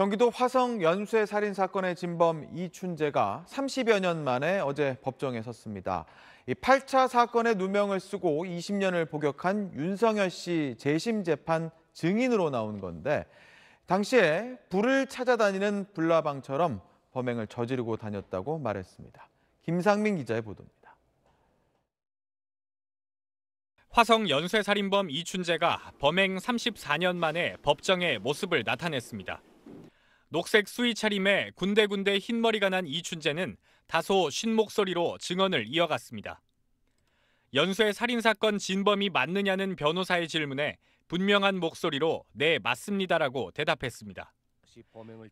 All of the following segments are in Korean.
경기도 화성 연쇄 살인 사건의 진범 이춘재가 30여 년 만에 어제 법정에 섰습니다. 8차 사건의 누명을 쓰고 20년을 복역한 윤성열 씨 재심 재판 증인으로 나온 건데 당시에 불을 찾아다니는 불나방처럼 범행을 저지르고 다녔다고 말했습니다. 김상민 기자의 보도입니다. 화성 연쇄살인범 이춘재가 범행 34년 만에 법정의 모습을 나타냈습니다. 녹색 수의 차림에 군데군데 흰머리가 난 이춘재는 다소 쉰 목소리로 증언을 이어갔습니다. 연쇄 살인사건 진범이 맞느냐는 변호사의 질문에 분명한 목소리로 네, 맞습니다라고 대답했습니다.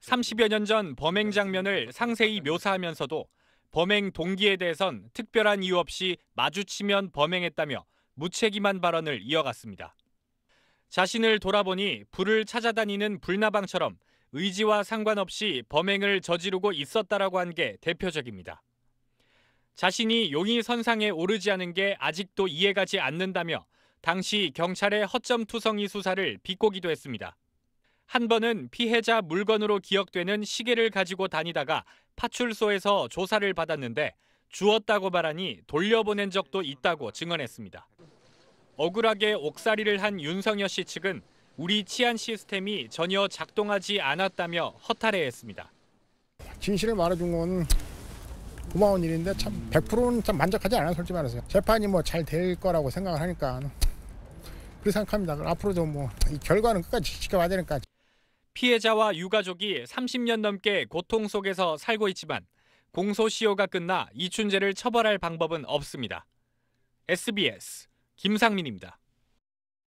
30여 년 전 범행 장면을 상세히 묘사하면서도 범행 동기에 대해선 특별한 이유 없이 마주치면 범행했다며 무책임한 발언을 이어갔습니다. 자신을 돌아보니 불을 찾아다니는 불나방처럼 의지와 상관없이 범행을 저지르고 있었다라고 한 게 대표적입니다. 자신이 용의 선상에 오르지 않은 게 아직도 이해가지 않는다며 당시 경찰의 허점 투성이 수사를 비꼬기도 했습니다. 한 번은 피해자 물건으로 기억되는 시계를 가지고 다니다가 파출소에서 조사를 받았는데 주었다고 말하니 돌려보낸 적도 있다고 증언했습니다. 억울하게 옥살이를 한 윤성여 씨 측은 우리 치안 시스템이 전혀 작동하지 않았다며 허탈해했습니다. 진실을 말해준 건 고마운 일인데 참 100%는 참 만족하지 않아요 솔직히 말해서 재판이 뭐 잘 될 거라고 생각을 하니까 그렇게 생각합니다. 앞으로도 뭐이 결과는 끝까지 지켜봐야 되니까. 피해자와 유가족이 30년 넘게 고통 속에서 살고 있지만 공소시효가 끝나 이춘재를 처벌할 방법은 없습니다. SBS 김상민입니다.